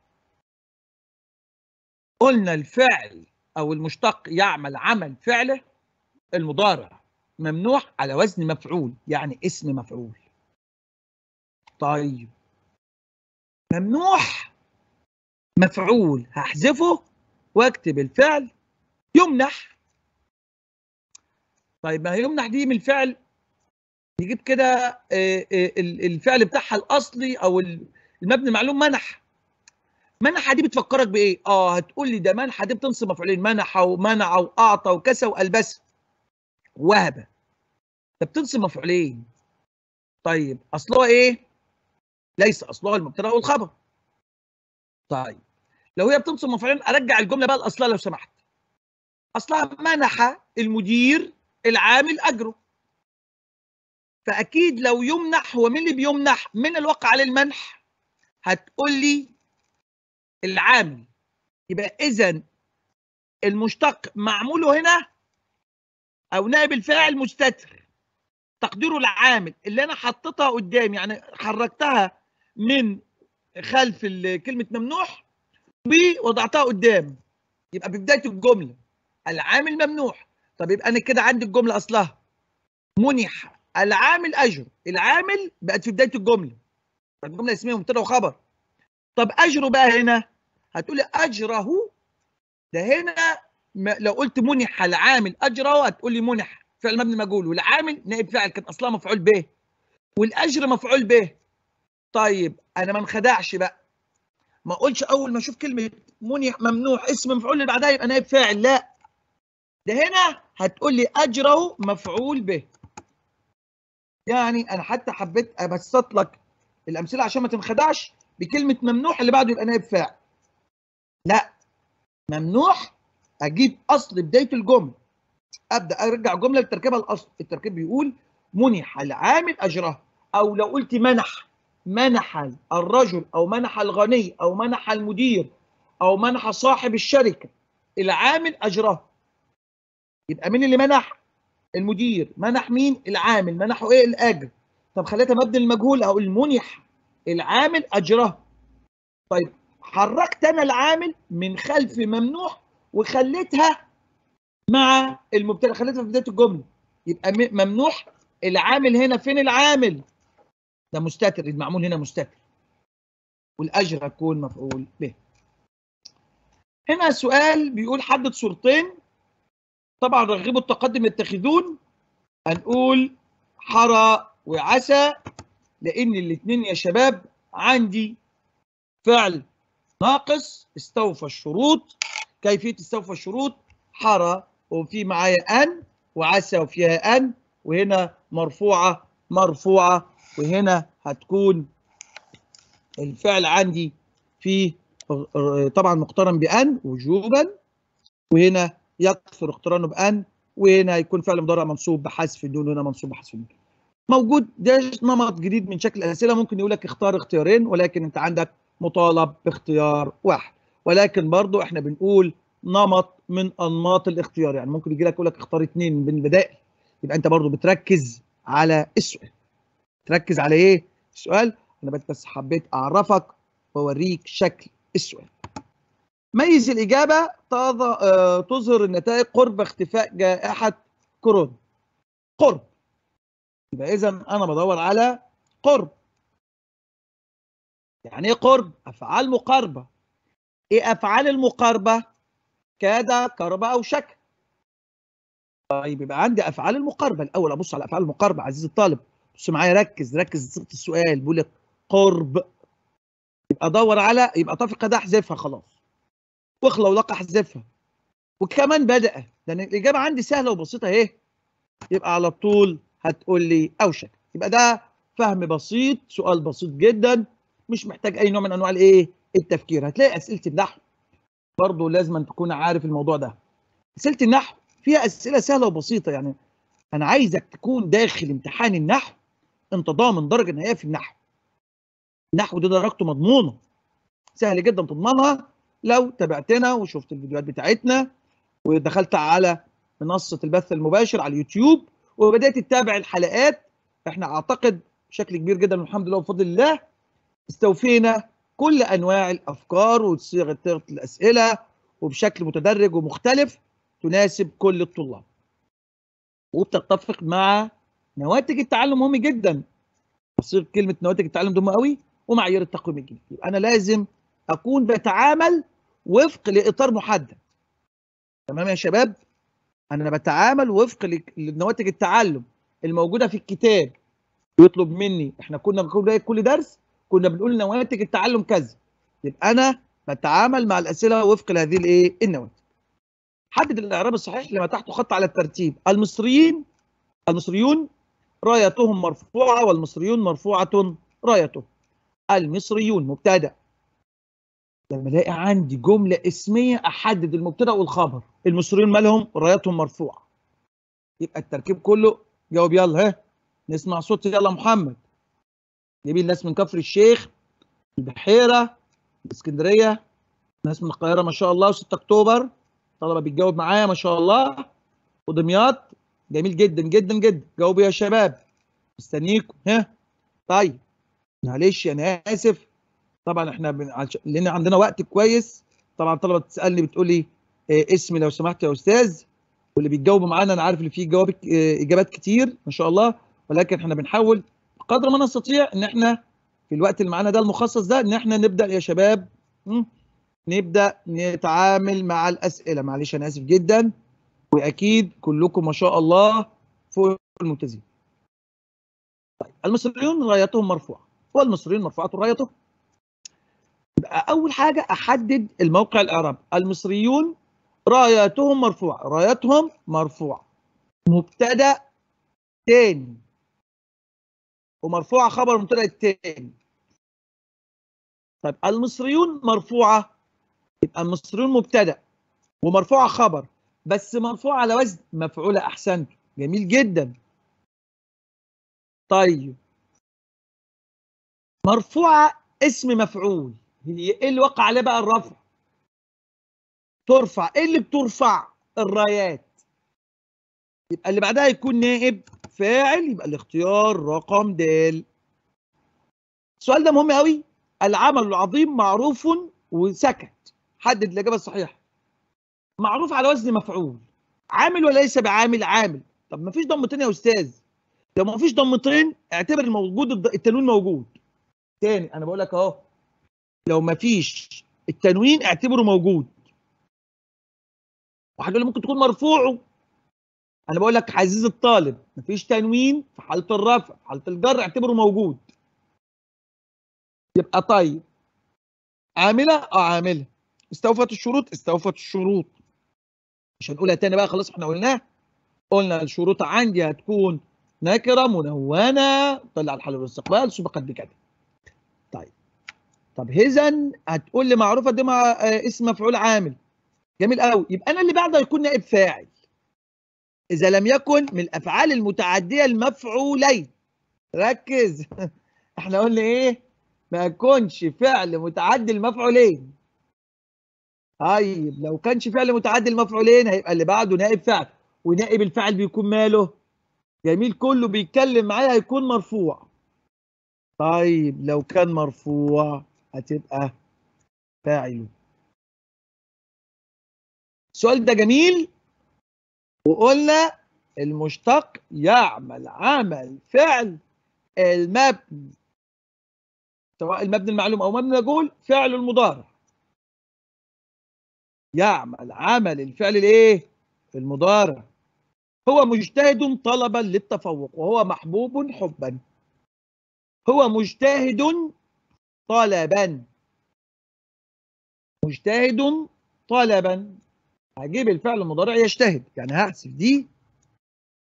قلنا الفعل او المشتق يعمل عمل فعله المضارع ممنوع على وزن مفعول يعني اسم مفعول طيب ممنوع مفعول هحذفه واكتب الفعل يمنح طيب ما يمنح دي من الفعل نجيب كده آه، آه، الفعل بتاعها الاصلي او المبني المعلوم منح منحة دي بتفكرك بايه؟ اه هتقول لي ده منحة دي بتنصب مفعولين منح ومنع واعطى وكسى والبس وهبه ده بتنصب مفعولين طيب اصلها ايه؟ ليس اصلها المبتدا والخبر طيب لو هي بتنصب مفعولين ارجع الجمله بقى لاصلها لو سمحت اصلها منح المدير العامل اجره فاكيد لو يمنح هو مين اللي بيمنح؟ من الواقع عليه المنح هتقول لي العامل يبقى اذا المشتق معموله هنا او نائب الفاعل مستتر تقديره العامل اللي انا حطيتها قدام يعني حركتها من خلف كلمه ممنوح ووضعتها قدام يبقى ببدايه الجمله العامل ممنوح طب يبقى انا كده عندي الجمله اصلها منح العامل اجره العامل بقت في بدايه الجمله الجمله اسمها مبتدا وخبر طب اجره بقى هنا هتقولي اجره ده هنا لو قلت منح العامل اجره هتقولي منح فعل مبني مجهول والعامل نائب فاعل كان اصلها مفعول به والاجر مفعول به طيب انا ما انخدعش بقى ما اقولش اول ما اشوف كلمه منح ممنوح اسم مفعول اللي بعدها يبقى نائب فاعل لا ده هنا هتقول لي اجره مفعول به يعني انا حتى حبيت ابسط لك الامثله عشان ما تنخدعش بكلمه ممنوح اللي بعده يبقى نائب فاعل لا ممنوع اجيب اصل بدايه الجمله ابدا ارجع جمله لتركيبها الاصل التركيب بيقول منح العامل اجره او لو قلت منح منح الرجل او منح الغني او منح المدير او منح صاحب الشركه العامل اجره يبقى مين اللي منح المدير منح مين العامل منحه ايه الاجر طب خليتها مبني المجهول اقول منح العامل اجره طيب حركت انا العامل من خلف ممنوح وخليتها مع المبتدا خليتها في بدايه الجمله يبقى ممنوح العامل هنا فين العامل ده مستتر المعمول هنا مستتر والاجر هكون مفعول به هنا سؤال بيقول حدد صورتين طبعا رغبوا التقدم يتخذون هنقول حرى وعسى لان الاثنين يا شباب عندي فعل ناقص استوفى الشروط كيفيه استوفى الشروط حرى وفي معايا ان وعسى وفيها ان وهنا مرفوعه مرفوعه وهنا هتكون الفعل عندي في طبعا مقترن بان وجوبا وهنا يكثر اقترانه بان وهنا يكون فعل مضارع منصوب بحذف دون وهنا منصوب بحذف النون موجود ده نمط جديد من شكل الاسئله ممكن يقول لك اختار اختيارين ولكن انت عندك مطالب باختيار واحد ولكن برضه احنا بنقول نمط من انماط الاختيار يعني ممكن يجي لك يقول لك اختار اثنين من البدائل يبقى انت برضه بتركز على السؤال تركز على ايه السؤال انا بس حبيت اعرفك واوريك شكل السؤال ميز الاجابه آه، تظهر النتائج قرب اختفاء جائحه كورونا قرب يبقى اذا انا بدور على قرب يعني ايه قرب افعال مقاربه ايه افعال المقاربه كاد قرب او شك طيب يبقى عندي افعال المقاربه الاول ابص على افعال المقاربه عزيزي الطالب بص معايا ركز ركز صيغه السؤال بيقول لك قرب يبقى ادور على يبقى طفق ده احذفها خلاص واخلى ولقى احذفها وكمان بدا لان الاجابه عندي سهله وبسيطه اهي يبقى على طول هتقول لي اوشك يبقى ده فهم بسيط سؤال بسيط جدا مش محتاج اي نوع من انواع الايه التفكير هتلاقي اسئله النحو برضه لازم أن تكون عارف الموضوع ده اسئله النحو فيها اسئله سهله وبسيطه يعني انا عايزك تكون داخل امتحان النحو انت ضامن درجه نهائيه في النحو النحو ده درجته مضمونه سهل جدا تضمنها لو تابعتنا وشفت الفيديوهات بتاعتنا ودخلت على منصه البث المباشر على اليوتيوب وبدات تتابع الحلقات احنا اعتقد بشكل كبير جدا والحمد لله وبفضل الله استوفينا كل انواع الافكار وصيغه الاسئله وبشكل متدرج ومختلف تناسب كل الطلاب وبتتفق مع نواتج التعلم مهم جدا تصير كلمه نواتج التعلم دي قوي ومعايير التقويم الجديد يبقى انا لازم اكون بتعامل وفق لاطار محدد تمام يا شباب انا بتعامل وفق لنواتج التعلم الموجوده في الكتاب يطلب مني احنا كنا بنقول كل درس كنا بنقول نواتج التعلم كذا يبقى انا بتعامل مع الاسئله وفق هذه الايه النواتج حدد الاعراب الصحيح لما تحته خط على الترتيب المصريين المصريون رايتهم مرفوعه والمصريون مرفوعه رايتهم المصريون مبتدا لما الاقي عندي جمله اسميه احدد المبتدا والخبر المصريون مالهم رايتهم مرفوعه يبقى التركيب كله جاوب يلا ها نسمع صوت يلا محمد جميل ناس من كفر الشيخ البحيره اسكندريه ناس من القاهره ما شاء الله و6 اكتوبر طلبه بيتجاوب معايا ما شاء الله ودمياط جميل جدا جدا جدا جاوبوا يا شباب مستنيكم ها طيب معلش انا اسف طبعا احنا بن... لان عندنا وقت كويس طبعا طلبه بتسالني بتقولي إيه اسمي لو سمحت يا استاذ واللي بيتجاوبوا معانا انا عارف ان في جواب آه، اجابات كتير ما شاء الله ولكن احنا بنحاول قدر ما نستطيع ان احنا في الوقت اللي معانا ده المخصص ده ان احنا نبدا يا شباب نبدا نتعامل مع الاسئله معلش انا اسف جدا واكيد كلكم ما شاء الله فوق الممتازين. طيب المصريون رايتهم مرفوعه والمصريون مرفوعه يبقى اول حاجه احدد الموقع الاعراب المصريون رايتهم مرفوعه رايتهم مرفوعه مبتدا تاني ومرفوعه خبر المبتدا التاني طيب المصريون مرفوعه يبقى المصريون مبتدا ومرفوعه خبر بس مرفوعه على وزن مفعوله احسنت جميل جدا طيب مرفوعه اسم مفعول ايه اللي وقع عليه بقى الرفع ترفع ايه اللي بترفع الرايات يبقى اللي بعدها يكون نائب فاعل يبقى الاختيار رقم د السؤال ده مهم قوي العمل العظيم معروف وسكت حدد الاجابه الصحيحه معروف على وزن مفعول عامل ولا ليس بعامل عامل طب ما فيش ضمتين يا استاذ لو ما فيش ضمتين اعتبر الموجود التنوين موجود تاني انا بقول لك اهو لو ما فيش التنوين اعتبره موجود وهتقول ممكن تكون مرفوعه انا بقول لك عزيز الطالب مفيش تنوين في حاله الرفع في حاله الجر اعتبره موجود يبقى طيب عامله اه عامله استوفت الشروط استوفت الشروط مش هنقولها تاني بقى خلاص احنا قلناها قلنا الشروط عندي هتكون نكره منونه طلع الحل والاستقبال قد بكده طيب طب هذا هتقول لي معروفه دي مع آه، اسم مفعول عامل جميل قوي يبقى انا اللي بعده هيكون نائب فاعل إذا لم يكن من الأفعال المتعدية المفعولين ركز احنا قلنا ايه ما يكونش فعل متعدي المفعولين طيب لو كانش فعل متعدي المفعولين هيبقى اللي بعده نائب فعل ونائب الفعل بيكون ماله جميل كله بيتكلم معايا هيكون مرفوع طيب لو كان مرفوع هتبقى فاعله السؤال ده جميل وقلنا المشتق يعمل عمل فعل المبني سواء المبني المعلوم او مبني المجهول فعل المضارع يعمل عمل الفعل الايه المضارع هو مجتهد طلبا للتفوق وهو محبوب حبا هو مجتهد طلبا مجتهد طلبا هجيب الفعل المضارع يجتهد يعني هحسب دي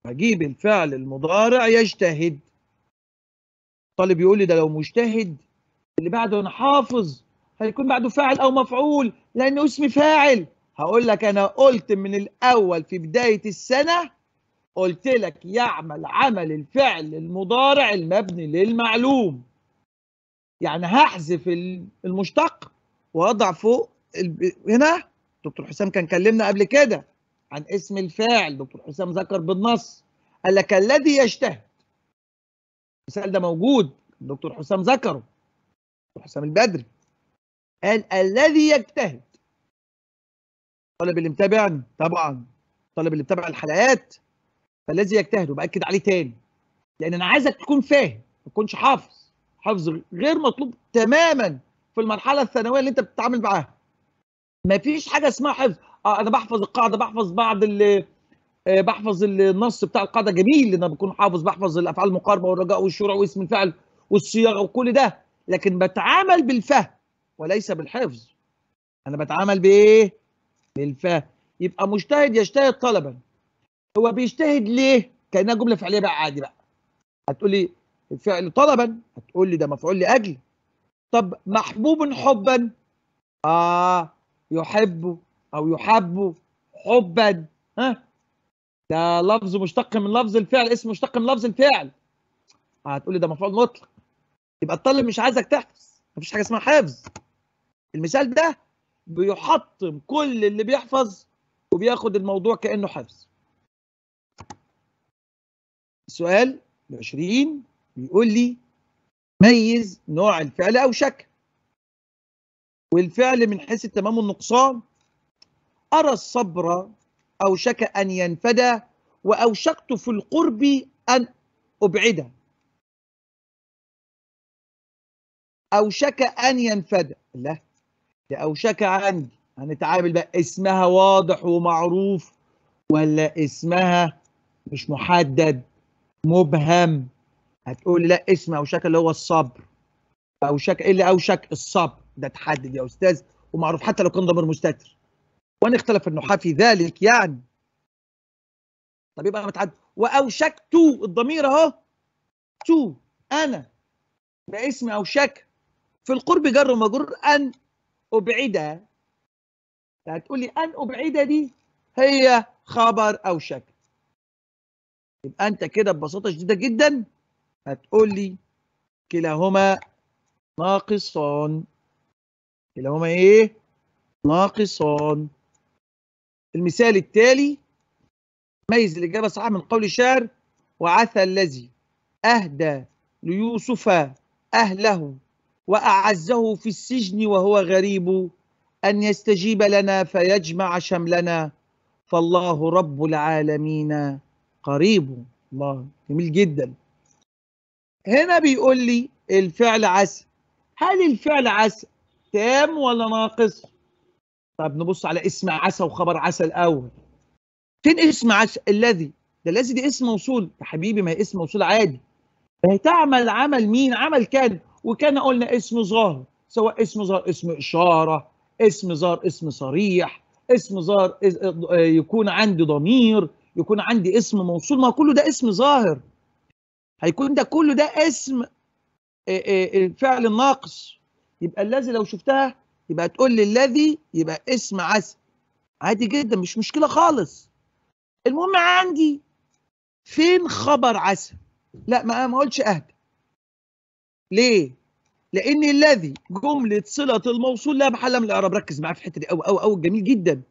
هجيب الفعل المضارع يجتهد طالب يقول لي ده لو مجتهد اللي بعده انا حافظ هيكون بعده فاعل او مفعول لانه اسم فاعل هقول لك انا قلت من الاول في بدايه السنه قلت لك يعمل عمل الفعل المضارع المبني للمعلوم يعني هحذف المشتق واضع فوق هنا دكتور حسام كان كلمنا قبل كده عن اسم الفاعل دكتور حسام ذكر بالنص قال لك الذي يجتهد المثال ده موجود دكتور حسام ذكره دكتور حسام البدري قال الذي يجتهد الطالب اللي متابعني طبعا الطالب اللي متابع الحلقات فالذي يجتهد وباكد عليه تاني لان انا عايزك تكون فاهم ما تكونش حافظ حفظ غير مطلوب تماما في المرحله الثانويه اللي انت بتتعامل معاها ما فيش حاجه اسمها حفظ اه انا بحفظ القاعده بحفظ بعض ال آه، بحفظ النص بتاع القاعده جميل انا بكون حافظ بحفظ الافعال المقاربه والرجاء والشروع واسم الفعل والصياغه وكل ده لكن بتعامل بالفهم وليس بالحفظ انا بتعامل بايه بالفهم يبقى مجتهد يجتهد طلبا هو بيجتهد ليه كانها جمله فعليه بقى عادي بقى هتقولي الفعل طلبا هتقول لي ده مفعول لاجل طب محبوب حبا اه يحب او يحب حبا ها ده لفظ مشتق من لفظ الفعل اسم مشتق من لفظ الفعل هتقولي ده مفعول مطلق يبقى الطالب مش عايزك تحفظ مفيش حاجه اسمها حفظ المثال ده بيحطم كل اللي بيحفظ وبياخد الموضوع كانه حفظ السؤال 20 بيقول لي ميز نوع الفعل او شكل والفعل من حيث التمام والنقصان أرى الصبر أوشك أن ينفدى وأوشكت في القرب أن أبعد أوشك أن ينفدى لا ده أوشك عني هنتعامل بقى اسمها واضح ومعروف ولا اسمها مش محدد مبهم هتقول لا اسم أوشك اللي هو الصبر أوشك إيه اللي أوشك الصبر ده تحدد يا استاذ ومعروف حتى لو كان ضمير مستتر وان اختلف النحاة في ذلك يعني طب يبقى متعدد واوشكت الضمير اهو تو انا باسم اوشك في القرب جر ومجرور ان هتقول هتقولي ان ابعد دي هي خبر اوشك يبقى انت كده ببساطه شديده جدا هتقول لي كلاهما ناقصان اللي هما ايه ناقصان المثال التالي ميز الإجابة الصحيحة من قول الشاعر وعثى الذي أهدى ليوسف أهله وأعزه في السجن وهو غريب أن يستجيب لنا فيجمع شملنا فالله رب العالمين قريب الله جميل جدا هنا بيقول لي الفعل عسى هل الفعل عسى تام ولا ناقص طب نبص على اسم عسى وخبر عسى الاول فين اسم عسى الذي ده الذي دي اسم موصول يا حبيبي ما هي اسم موصول عادي هي تعمل عمل مين عمل كان وكان قلنا اسم ظاهر سواء اسم ظاهر اسم اشاره اسم ظاهر اسم صريح اسم ظاهر يكون عندي ضمير يكون عندي اسم موصول ما كله ده اسم ظاهر هيكون ده كله ده اسم الفعل الناقص يبقى الذي لو شفتها يبقى تقول لي الذي يبقى اسم عزم عادي جدا مش مشكله خالص المهم عندي فين خبر عسل؟ لا ما ما اقولش اهدى ليه لان الذي جمله صله الموصول لا محل من الاعراب ركز معايا في الحته دي قوي قوي قوي جميل جدا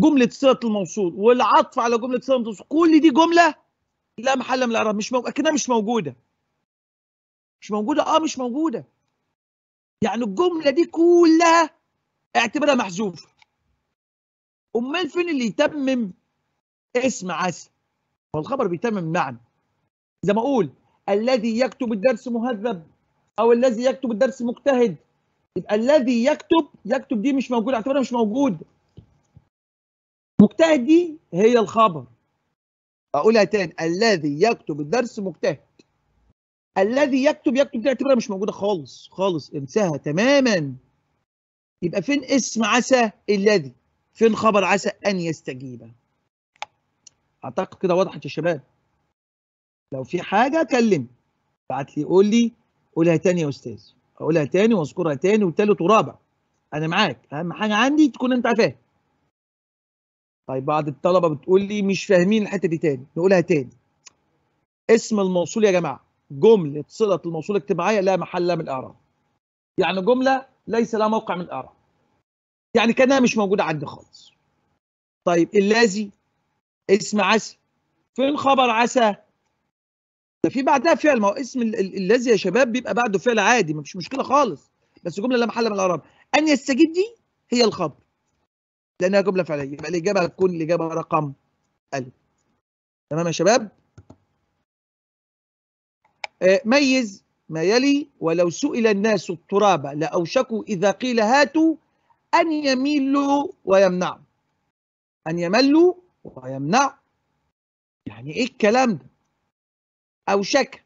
جمله صله الموصول والعطف على جمله صله الموصول كل دي جمله لا محل من الاعراب مش مو... اكنها مش موجوده مش موجوده اه مش موجوده يعني الجمله دي كلها اعتبرها محذوفه امال فين اللي يتمم اسم عسل هو الخبر بيتمم معنى زي ما اقول الذي يكتب الدرس مهذب او الذي يكتب الدرس مجتهد يبقى الذي يكتب يكتب دي مش موجوده اعتبرها مش موجوده مجتهد دي هي الخبر اقولها تاني الذي يكتب الدرس مجتهد الذي يكتب يكتب تعتبرها مش موجوده خالص خالص انساها تماما يبقى فين اسم عسى الذي فين خبر عسى ان يستجيب اعتقد كده وضحت يا شباب لو في حاجه كلمني بعت لي قول لي قولها تاني يا استاذ اقولها تاني واذكرها تاني وثالث ورابع انا معاك اهم حاجه عندي تكون انت عارفها طيب بعض الطلبه بتقول لي مش فاهمين الحته دي تاني نقولها تاني اسم الموصول يا جماعه جملة صلة الموصول الاجتماعية لا محل من الإعراب يعني جملة ليس لها موقع من الإعراب يعني كأنها مش موجودة عندي خالص طيب الذي اسم عسى فين خبر عسى ده في بعدها فعل ما هو اسم الذي يا شباب بيبقى بعده فعل عادي مفيش مشكله خالص بس جمله لا محل من الاعراب ان يستجيب دي هي الخبر لانها جمله فعليه يبقى الاجابه هتكون الاجابه رقم ألف. تمام يا شباب آه، ميز ما يلي ولو سئل الناس التراب لأوشكوا إذا قيل هاتوا أن يميلوا ويمنعوا أن يملوا ويمنعوا يعني إيه الكلام ده أوشك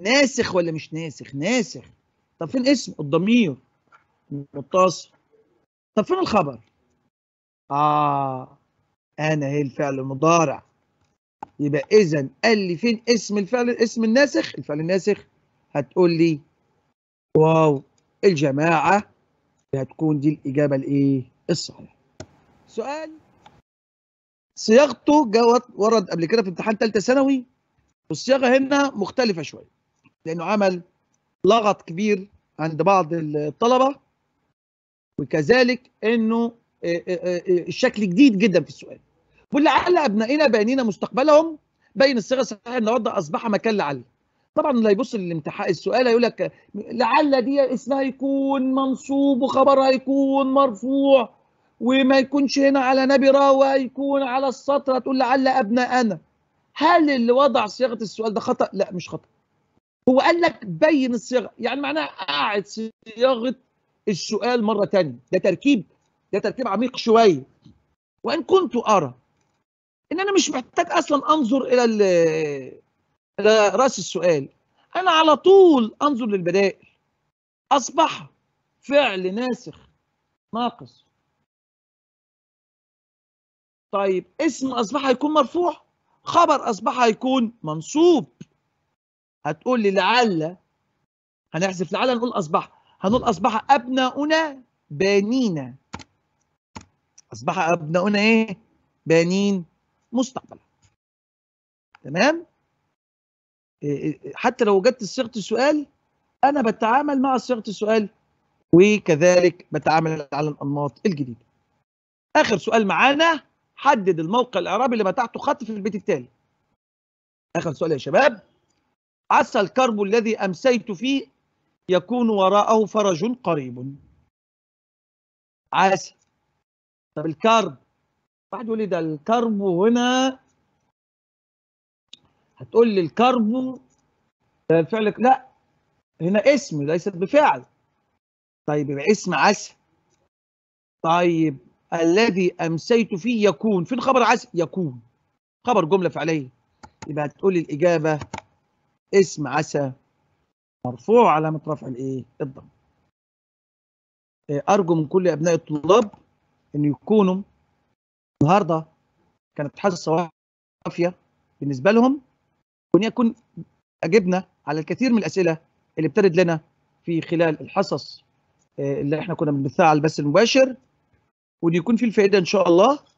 ناسخ ولا مش ناسخ ناسخ طب فين اسم الضمير متصل طب فين الخبر آه أنا هي إيه الفعل المضارع يبقى اذا قال لي فين اسم الفعل اسم الناسخ الفعل الناسخ هتقول لي واو الجماعه هتكون دي الاجابه الايه الصحيحه سؤال صياغته جوت ورد قبل كده في امتحان ثالثه ثانوي والصياغه هنا مختلفه شويه لانه عمل لغط كبير عند بعض الطلبه وكذلك انه آه، آه، آه، الشكل جديد جدا في السؤال ولعل ابنائنا بانين مستقبلهم بين الصيغه الصحيحه النهارده اصبح مكان لعل طبعا اللي هيبص للامتحان السؤال هيقول لك لعل دي اسمها يكون منصوب وخبرها يكون مرفوع وما يكونش هنا على نبره ويكون على السطر هتقول لعل ابناءنا هل اللي وضع صياغه السؤال ده خطا؟ لا مش خطا هو قال لك بين الصياغه يعني معناها قاعد صياغه السؤال مره ثانيه ده تركيب ده تركيب عميق شويه وان كنت ارى ان انا مش محتاج اصلا انظر الى الى راس السؤال انا على طول انظر للبدائل اصبح فعل ناسخ ناقص طيب اسم اصبح هيكون مرفوع خبر اصبح هيكون منصوب هتقول لي لعل هنحذف لعل نقول اصبح هنقول اصبح ابناؤنا بانينا اصبح ابناؤنا ايه بانين مستقبلا تمام إيه، إيه، إيه، حتى لو وجدت صيغه السؤال انا بتعامل مع صيغه السؤال وكذلك بتعامل على الانماط الجديده اخر سؤال معانا حدد الموقع الاعرابي اللي بتاعته خط في البيت التالي اخر سؤال يا شباب عسى الكرب الذي امسيت فيه يكون وراءه فرج قريب عسى طب الكرب واحد يقول لي ده الكربو هنا هتقول لي الكربو ده الفعل لا هنا اسم ليست بفعل طيب يبقى اسم عسل طيب الذي امسيت فيه يكون فين خبر عسل يكون خبر جمله فعليه يبقى هتقول لي الاجابه اسم عسى مرفوع علامه رفع الايه الضم ارجو من كل ابناء الطلاب ان يكونوا النهارده كانت حصه صافيه بالنسبه لهم وان يكون اجبنا على الكثير من الاسئله اللي ابتدت لنا في خلال الحصص آه، اللي احنا كنا بنبثها على البث المباشر ويكون يكون في الفائده ان شاء الله